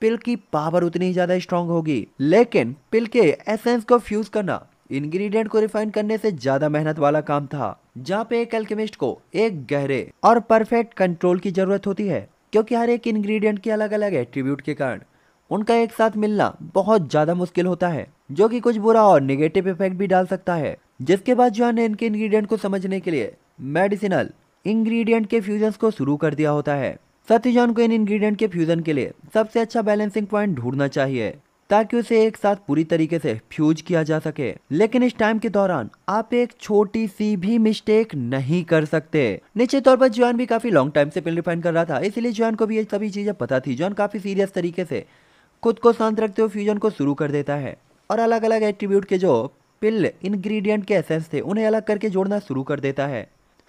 पिल की पावर उतनी ही ज़्यादा स्ट्रांग होगी लेकिन पिल के एसेंस को फ्यूज़ करना इंग्रेडिएंट को रिफाइन करने से ज़्यादा मेहनत वाला काम था जहाँ पे एक एल्केमिस्ट को एक गहरे और परफेक्ट कंट्रोल की ज़रूरत होती है क्योंकि हर एक इंग्रेडिएंट के अलग अलग एट्रीब्यूट के कारण उनका एक साथ मिलना बहुत ज़्यादा मुश्किल होता है जो कि कुछ बुरा और निगेटिव इफेक्ट भी डाल सकता है जिसके बाद जॉन ने इनके इंग्रेडिएंट को समझने के लिए मेडिसिनल इंग्रेडिएंट के फ्यूजन को शुरू कर दिया होता है साथ ही जॉन को इन इंग्रेडिएंट के फ्यूजन के लिए सबसे अच्छा बैलेंसिंग पॉइंट ढूंढना चाहिए ताकि उसे एक साथ पूरी तरीके से फ्यूज किया जा सके लेकिन इस टाइम के दौरान आप एक छोटी सी भी मिस्टेक नहीं कर सकते निश्चित तौर पर जॉन भी काफी लॉन्ग टाइम से पिन रिफाइन कर रहा था इसलिए जॉन को भी ये सभी चीजें पता थी जॉन काफी सीरियस तरीके से खुद को शांत रखते हुए फ्यूजन को शुरू कर देता है और अलग अलग एट्रीब्यूट के जो पिल इंग्रेडिएंट के एसेंस थे उन्हें अलग करके जोड़ना शुरू कर देता है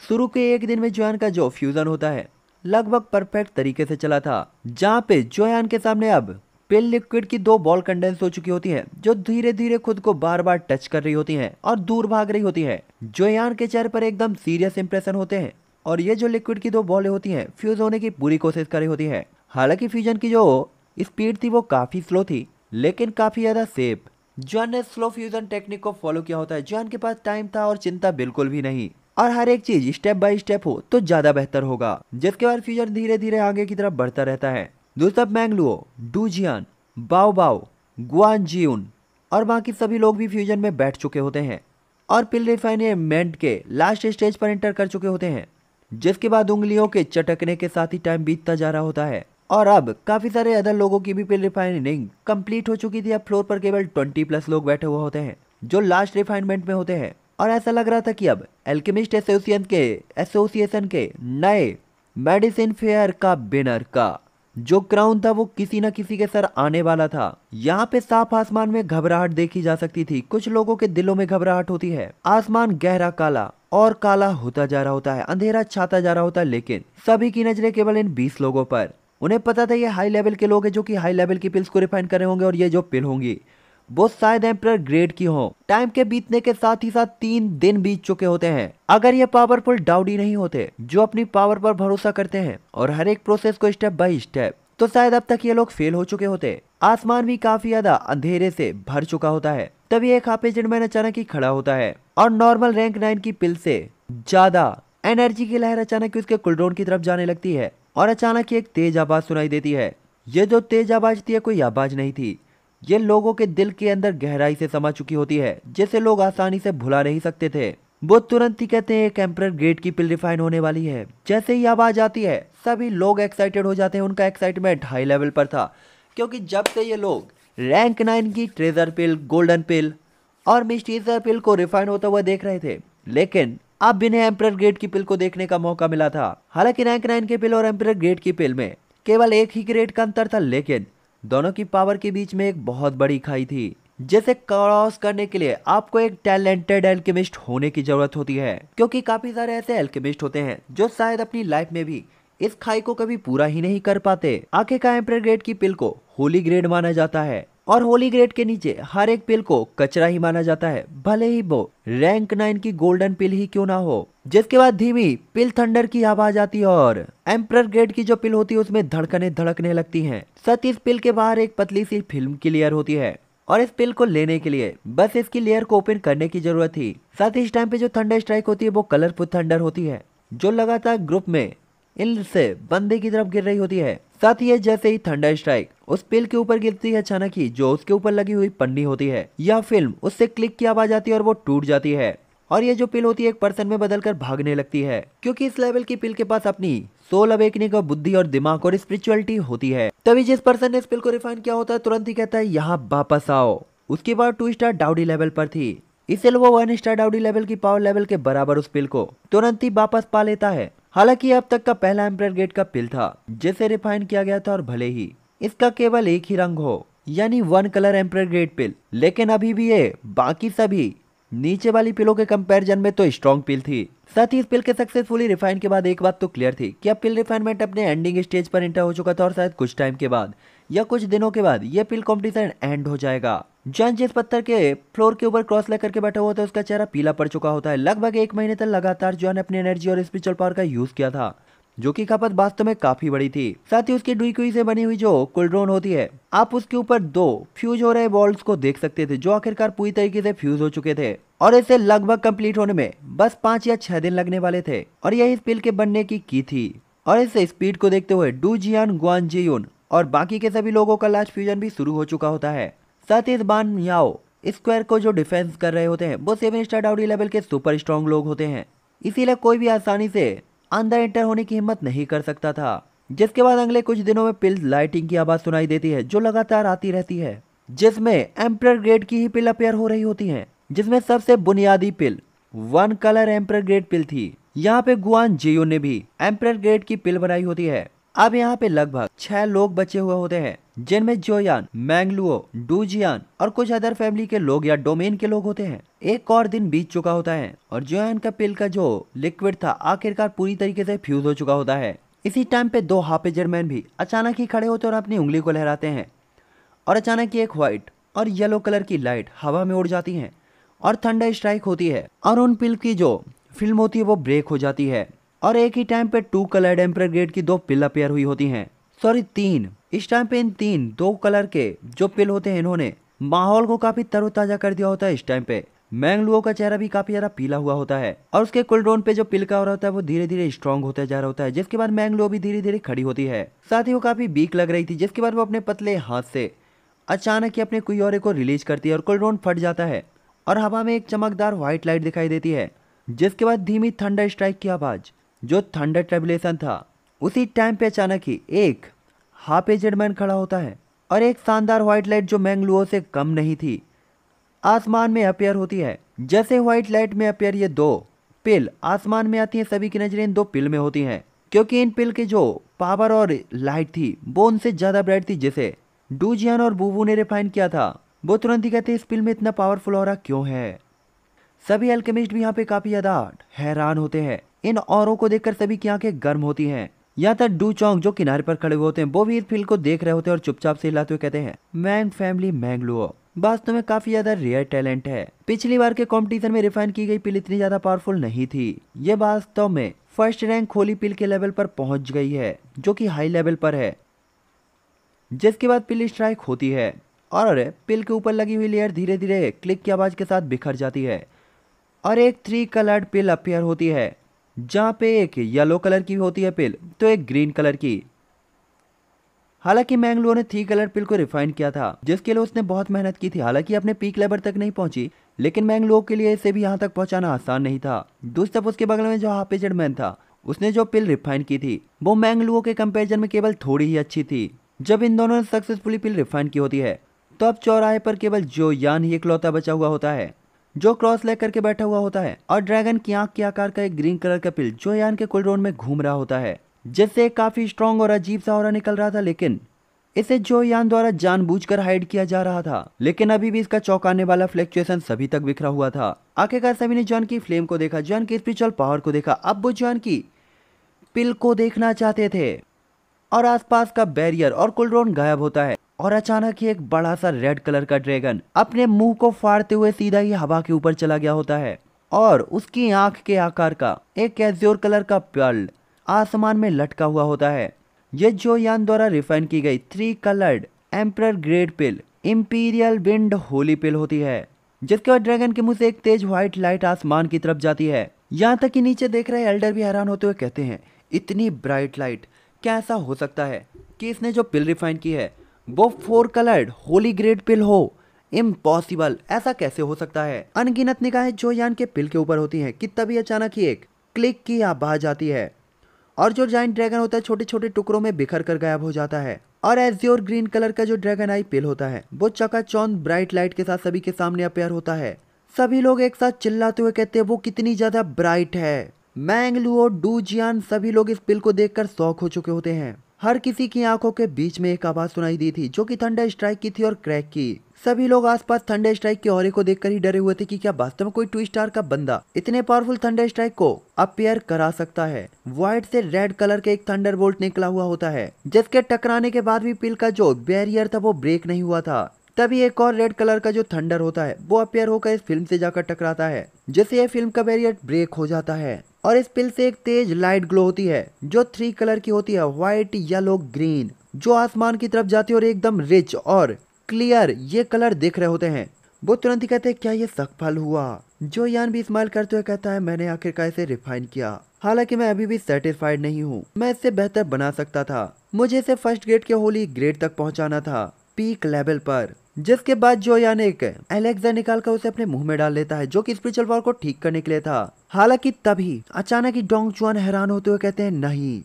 शुरू के एक दिन में जोयान का जो फ्यूजन होता है लगभग परफेक्ट तरीके से चला था जहाँ पे जोयान के सामने अब पिल लिक्विड की दो बॉल कंडेंस हो चुकी होती हैं जो धीरे धीरे खुद को बार बार टच कर रही होती हैं और दूर भाग रही होती हैं जोयान के चेहरे पर एकदम सीरियस इंप्रेशन होते हैं और ये जो लिक्विड की दो बॉलें होती हैं फ्यूज होने की पूरी कोशिश कर रही होती है हालांकि फ्यूजन की जो स्पीड थी वो काफ़ी स्लो थी लेकिन काफ़ी ज़्यादा सेफ जॉन ने स्लो फ्यूजन टेक्निक को फॉलो किया होता है जॉन के पास टाइम था और चिंता बिल्कुल भी नहीं और हर एक चीज स्टेप बाय स्टेप हो तो ज्यादा बेहतर होगा जिसके बाद फ्यूजन धीरे धीरे आगे की तरफ बढ़ता रहता है दूसरा मैंगलुओ डूजियन बाओ बाओ गुआन जियन और बाकी सभी लोग भी फ्यूजन में बैठ चुके होते हैं और पिल रिफाइनमेंट के लास्ट स्टेज पर एंटर कर चुके होते हैं जिसके बाद उंगलियों के चटकने के साथ ही टाइम बीतता जा रहा होता है और अब काफ़ी सारे अदर लोगों की भी रिफाइनिंग कंप्लीट हो चुकी थी अब फ्लोर पर केवल ट्वेंटी प्लस लोग बैठे हुए होते हैं जो लास्ट रिफाइनमेंट में होते हैं और ऐसा लग रहा था कि अब एल्केमिस्ट एसोसिएशन के एसोसिएशन के नए मेडिसिन फेयर का बिनर का जो क्राउन था वो किसी ना किसी के सर आने वाला था यहाँ पे साफ आसमान में घबराहट देखी जा सकती थी कुछ लोगों के दिलों में घबराहट होती है आसमान गहरा काला और काला होता जा रहा होता है अंधेरा छाता जा रहा होता है लेकिन सभी की नजरें केवल इन बीस लोगों पर उन्हें पता था ये हाई लेवल के लोग हैं जो कि हाई लेवल की पिल्स को रिफाइन कर रहे होंगे और ये जो पिल होंगी वो शायद एम्पर ग्रेड की हो टाइम के बीतने के साथ ही साथ तीन दिन बीत चुके होते हैं अगर ये पावरफुल डाउडी नहीं होते जो अपनी पावर पर भरोसा करते हैं और हर एक प्रोसेस को स्टेप बाई स्टेप तो शायद अब तक ये लोग फेल हो चुके होते आसमान भी काफी ज्यादा अंधेरे से भर चुका होता है तभी एक हाफ एजेंट मैन अचानक ही खड़ा होता है और नॉर्मल रैंक नाइन की पिल से ज्यादा एनर्जी की लहर अचानक उसके कुलड्रोन की तरफ जाने लगती है और अचानक एक तेज आवाज़ सुनाई देती है ये जो तेज आवाज़ थी कोई आवाज़ नहीं थी ये लोगों के दिल के अंदर गहराई से समा चुकी होती है जिसे लोग आसानी से भुला नहीं सकते थे वो तुरंत ही कहते हैं कैंपर गेट की पिल रिफाइन होने वाली है जैसे ही आवाज़ आती है सभी लोग एक्साइटेड हो जाते हैं उनका एक्साइटमेंट हाई लेवल पर था क्योंकि जब से ये लोग रैंक नाइन की ट्रेजर पिल गोल्डन पिल और मिस्टीजर पिल को रिफाइन होता हुआ देख रहे थे लेकिन आप बिना एम्प्रर ग्रेड की पिल को देखने का मौका मिला था हालांकि रैंक नाइन के पिल और एम्प्रर ग्रेड की पिल में केवल एक ही ग्रेड का अंतर था लेकिन दोनों की पावर के बीच में एक बहुत बड़ी खाई थी जैसे क्रॉस करने के लिए आपको एक टैलेंटेड एल्केमिस्ट होने की जरूरत होती है क्योंकि काफी सारे ऐसे एल्केमिस्ट होते हैं जो शायद अपनी लाइफ में भी इस खाई को कभी पूरा ही नहीं कर पाते आखिर का एम्पर ग्रेड की पिल को होली ग्रेड माना जाता है और होली ग्रेड के नीचे हर एक पिल को कचरा ही माना जाता है भले ही वो रैंक नाइन की गोल्डन पिल ही क्यों ना हो जिसके बाद धीमी पिल थंडर की आवाज आती है और एम्प्रर ग्रेड की जो पिल होती है उसमें धड़कने धड़कने लगती हैं। सत इस पिल के बाहर एक पतली सी फिल्म की लेयर होती है और इस पिल को लेने के लिए बस इसकी लेयर को ओपन करने की जरूरत थी साथ ही इस टाइम पे जो थंडर स्ट्राइक होती है वो कलरफुल थंडर होती है जो लगातार ग्रुप में इन से बंदे की तरफ गिर रही होती है साथ ही जैसे ही थंडर स्ट्राइक उस पिल के ऊपर गिरती है अचानक ही जो उसके ऊपर लगी हुई पन्नी होती है यह फिल्म उससे क्लिक की आवाज आती है और वो टूट जाती है और ये जो पिल होती है एक पर्सन में बदलकर भागने लगती है क्योंकि इस लेवल की पिल के पास अपनी सोल अवेकने का बुद्धि और दिमाग और स्पिरिचुअलिटी होती है तभी जिस पर्सन ने इस पिल को रिफाइन किया होता है तुरंत ही कहता है यहाँ वापस आओ उसके बाद टू स्टार डाउडी लेवल पर थी इसलिए वो वन स्टार डाउडी लेवल की पावर लेवल के बराबर उस पिल को तुरंत ही वापस पा लेता है हालांकि अब तक का पहला एम्ब्रेड गेट का पिल था जिसे रिफाइन किया गया था और भले ही इसका केवल एक ही रंग हो यानी वन कलर एम्ब्रेड गेट पिल लेकिन अभी भी ये बाकी सभी नीचे वाली पिलों के कंपैरिजन में तो स्ट्रॉन्ग पिल थी साथ ही इस पिल के सक्सेसफुली रिफाइन के बाद एक बात तो क्लियर थी कि अब पिल रिफाइनमेंट अपने एंडिंग स्टेज पर इंटर हो चुका था और शायद कुछ टाइम के बाद या कुछ दिनों के बाद ये पिल कॉम्पिटिशन एंड हो जाएगा जॉन जिस पत्थर के फ्लोर के ऊपर क्रॉस लेकर के बैठा हुआ था उसका चेहरा पीला पड़ चुका होता है लगभग एक महीने तक लगातार जॉन अपनी एनर्जी और स्पिरिचुअल पावर का यूज किया था जो की खपत वास्तव में काफी बड़ी थी साथ ही उसकी डुई से बनी हुई जो कुलड्रोन होती है आप उसके ऊपर दो फ्यूज हो रहे बॉल्स को देख सकते थे जो आखिरकार पूरी तरीके से फ्यूज हो चुके थे और इसे लगभग कंप्लीट होने में बस पांच या छह दिन लगने वाले थे और यही इस पिल के बनने की की थी और इस स्पीड को देखते हुए डू जियान गुआन और बाकी के सभी लोगों का लास्ट फ्यूजन भी शुरू हो चुका होता है साथ ही इस बान याओ स्क्वायर को जो डिफेंस कर रहे होते हैं वो सेवन स्टार डाउडी लेवल के सुपर स्ट्रांग लोग होते हैं इसीलिए कोई भी आसानी से अंदर एंटर होने की हिम्मत नहीं कर सकता था जिसके बाद अगले कुछ दिनों में पिल लाइटिंग की आवाज़ सुनाई देती है जो लगातार आती रहती है जिसमें एम्प्रर ग्रेड की ही पिल अपेयर हो रही होती है जिसमें सबसे बुनियादी pill one colour emperor grade pill थी यहाँ पे गुआन जियो ने भी एम्प्रर ग्रेड की पिल बनाई होती है अब यहाँ पे लगभग छह लोग बचे हुए होते हैं जिनमें जोयान मैंगलुओ डूजियान और कुछ अदर फैमिली के लोग या डोमेन के लोग होते हैं एक और दिन बीत चुका होता है और जोयान का पिल का जो लिक्विड था आखिरकार पूरी तरीके से फ्यूज हो चुका होता है इसी टाइम पे दो जर्मैन भी अचानक ही खड़े होते और अपनी उंगली को लहराते हैं और अचानक ही एक व्हाइट और येलो कलर की लाइट हवा में उड़ जाती है और थंडर स्ट्राइक होती है और उन पिल की जो फिल्म होती है वो ब्रेक हो जाती है और एक ही टाइम पे टू कलर एम्पर ग्रेड की दो पिल अपेयर हुई होती हैं सॉरी तीन इस टाइम पे इन तीन दो कलर के जो पिल होते हैं इन्होंने माहौल को काफी तरोताजा कर दिया होता है इस टाइम पे मैंगलुओ का चेहरा भी काफी ज्यादा पीला हुआ होता है और उसके कुलडोन पे जो पिल का हो रहा होता है वो धीरे धीरे स्ट्रॉन्ग होता जा रहा होता है जिसके बाद मैंगलुओ भी धीरे धीरे खड़ी होती है साथ ही वो काफी बीक लग रही थी जिसके बाद वो अपने पतले हाथ से अचानक ही अपने कुयोरे को रिलीज करती है और कुलडोन फट जाता है और हवा में एक चमकदार व्हाइट लाइट दिखाई देती है जिसके बाद धीमी थंडर स्ट्राइक की आवाज जो थंडर ट्रेबुलेशन था उसी टाइम पे अचानक ही एक हाफ एजेड मैन खड़ा होता है और एक शानदार व्हाइट लाइट जो मैंगलुओ से कम नहीं थी आसमान में अपेयर होती है जैसे व्हाइट लाइट में अपेयर ये दो पिल आसमान में आती है सभी की नज़रें इन दो पिल में होती हैं क्योंकि इन पिल की जो पावर और लाइट थी वो उनसे ज़्यादा ब्राइट थी जैसे डूजियन और बूबू ने रिफाइन किया था वो तुरंत ही कहते इस पिल में इतना पावरफुल हो रहा क्यों है सभी एल्केमिस्ट भी यहाँ पे काफ़ी ज़्यादा हैरान होते हैं इन औरों को देखकर सभी की आंखें गर्म होती हैं या तक तो डू चौंग जो किनारे पर खड़े हुए होते हैं वो भी इस फील्ड को देख रहे होते हैं और चुपचाप से हिलाते हुए कहते हैं मैंग फैमिली मैंगलुओ वास्तव में काफी ज्यादा रेयर टैलेंट है पिछली बार के कंपटीशन में रिफाइन की गई पिल इतनी ज्यादा पावरफुल नहीं थी ये वास्तव में फर्स्ट रैंक खोली पिल के लेवल पर पहुंच गई है जो कि हाई लेवल पर है जिसके बाद पिल स्ट्राइक होती है और पिल के ऊपर लगी हुई लेयर धीरे धीरे क्लिक की आवाज़ के साथ बिखर जाती है और एक थ्री कलर्ड पिल अपेयर होती है जहाँ पे एक येलो कलर की होती है पिल तो एक ग्रीन कलर की हालांकि मैंगलोर ने थ्री कलर पिल को रिफाइन किया था जिसके लिए उसने बहुत मेहनत की थी हालांकि अपने पीक लेवल तक नहीं पहुंची लेकिन मैंगलोर के लिए इसे भी यहाँ तक पहुंचाना आसान नहीं था दूसरी तरफ उसके बगल में जो हाफे मैन था उसने जो पिल रिफाइन की थी वो मैंगलोर के कम्पेरिजन में केवल थोड़ी ही अच्छी थी जब इन दोनों ने सक्सेसफुली पिल रिफाइन की होती है तो अब चौराहे पर केवल जो यान ही इकलौता बचा हुआ होता है जो क्रॉस लेग करके बैठा हुआ होता है और ड्रैगन की आंख के आकार का एक ग्रीन कलर का पिल जो यान के कोल्ड्रोन में घूम रहा होता है जिससे काफी स्ट्रॉन्ग और अजीब सा और निकल रहा था लेकिन इसे जो यान द्वारा जानबूझकर हाइड किया जा रहा था लेकिन अभी भी इसका चौंकाने वाला फ्लेक्चुएशन सभी तक बिखरा हुआ था आखिरकार सभी ने जॉन की फ्लेम को देखा जॉन की स्पिरिचुअल पावर को देखा अब वो जॉन की पिल को देखना चाहते थे और आसपास का बैरियर और कुलड्रोन गायब होता है और अचानक ही एक बड़ा सा रेड कलर का ड्रैगन अपने मुंह को फाड़ते हुए सीधा ही हवा के ऊपर चला गया होता है और उसकी आंख के आकार का एक कैज्योर कलर का प्यल्ड आसमान में लटका हुआ होता है ये जो यान द्वारा रिफाइन की गई three coloured emperor grade pill imperial wind holy pill होती है जिसके बाद ड्रैगन के मुंह से एक तेज व्हाइट लाइट आसमान की तरफ जाती है यहाँ तक कि नीचे देख रहे एल्डर भी हैरान होते हुए कहते हैं इतनी ब्राइट लाइट कैसा हो सकता है कि इसने जो पिल रिफाइन की है वो four coloured holy grade pill हो इम्पॉसिबल ऐसा कैसे हो सकता है अनगिनत निगाहें जो यान के पिल के ऊपर होती हैं कि तभी अचानक ही एक क्लिक की आप बाहर जाती है और जो जाइंट ड्रैगन होता है छोटे छोटे टुकड़ों में बिखर कर गायब हो जाता है और एज्योर ग्रीन कलर का जो ड्रैगन आई पिल होता है वो चकाचौंध ब्राइट लाइट के साथ सभी के सामने अपेयर होता है सभी लोग एक साथ चिल्लाते हुए कहते हैं वो कितनी ज्यादा ब्राइट है मैंगलू और डूजियान सभी लोग इस पिल को देखकर शौक हो चुके होते हैं हर किसी की आंखों के बीच में एक आवाज सुनाई दी थी जो कि थंडर स्ट्राइक की थी और क्रैक की सभी लोग आसपास थंडर स्ट्राइक के और को देखकर ही डरे हुए थे कि क्या वास्तव में कोई टू स्टार का बंदा इतने पावरफुल थंडर स्ट्राइक को अपेयर करा सकता है व्हाइट से रेड कलर के एक थंडर बोल्ट निकला हुआ होता है जिसके टकराने के बाद भी पिल का जो बैरियर था वो ब्रेक नहीं हुआ था तभी एक और रेड कलर का जो थंडर होता है वो अपेयर होकर इस फिल्म से जाकर टकराता है जिससे यह फिल्म का बैरियर ब्रेक हो जाता है और इस पिल से एक तेज लाइट ग्लो होती है जो थ्री कलर की होती है व्हाइट येलो ग्रीन जो आसमान की तरफ जाती है और एकदम रिच और क्लियर ये कलर देख रहे होते हैं वो तुरंत ही कहते हैं क्या ये सफल हुआ जो यान भी स्माइल करते हुए कहता है मैंने आखिरकार इसे रिफाइन किया हालांकि मैं अभी भी सेटिस्फाइड नहीं हूँ मैं इसे बेहतर बना सकता था मुझे इसे फर्स्ट ग्रेड के होली ग्रेड तक पहुँचाना था पीक लेवल पर जिसके बाद जो यानिक एलेक्सा निकाल कर उसे अपने मुंह में डाल लेता है जो कि स्पिरिचुअल पावर को ठीक करने के लिए था हालांकि तभी अचानक ही डोंग चुआन हैरान होते हुए कहते हैं नहीं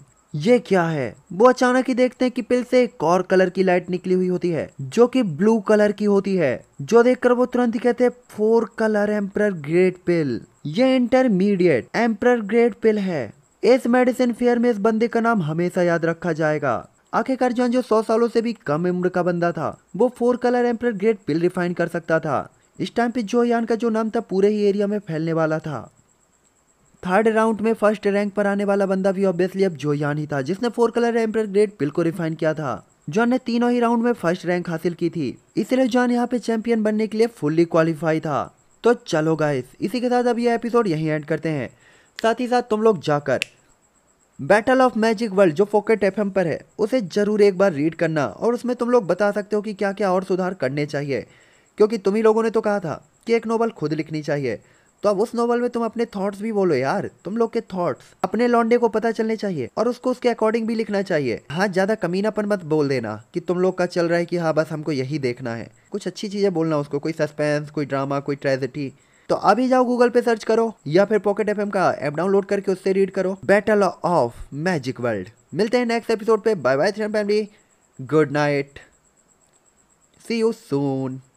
ये क्या है वो अचानक ही देखते हैं कि पिल से एक और कलर की लाइट निकली हुई होती है जो कि ब्लू कलर की होती है जो देखकर वो तुरंत ही कहते हैं four colour emperor great pill ये इंटरमीडिएट एम्पर ग्रेट पिल है इस मेडिसिन फेयर में इस बंदे का नाम हमेशा याद रखा जाएगा आखिरकार जॉन जो सौ सालों से भी कम उम्र का बंदा था वो four colour emperor grade pill refine कर सकता था इस टाइम पे जो यान का जो नाम था पूरे ही एरिया में फैलने वाला था थर्ड राउंड में फर्स्ट रैंक पर आने वाला बंदा भी ऑब्वियसली अब जो यान ही था जिसने four colour emperor grade pill को रिफाइन किया था जॉन ने तीनों ही राउंड में फर्स्ट रैंक हासिल की थी इसलिए जॉन यहाँ पे चैंपियन बनने के लिए फुल्ली क्वालिफाई था तो चलो गाइस इसी के साथ अब ये एपिसोड यहीं एंड करते हैं साथ ही साथ तुम लोग जाकर बैटल ऑफ मैजिक वर्ल्ड जो पॉकेट एफ पर है उसे ज़रूर एक बार रीड करना और उसमें तुम लोग बता सकते हो कि क्या क्या और सुधार करने चाहिए क्योंकि तुम ही लोगों ने तो कहा था कि एक नोवेल खुद लिखनी चाहिए तो अब उस नोवेल में तुम अपने थॉट्स भी बोलो यार तुम लोग के थॉट्स अपने लॉन्डे को पता चलने चाहिए और उसको उसके अकॉर्डिंग भी लिखना चाहिए हाँ ज़्यादा कमीनापन मत बोल देना कि तुम लोग का चल रहा है कि हाँ बस हमको यही देखना है कुछ अच्छी चीज़ें बोलना उसको कोई सस्पेंस कोई ड्रामा कोई ट्रेजिडी तो अभी जाओ गूगल पे सर्च करो या फिर पॉकेट एफ का ऐप डाउनलोड करके उससे रीड करो बैटल ऑफ मैजिक वर्ल्ड मिलते हैं नेक्स्ट एपिसोड पे bye bye family good night see you soon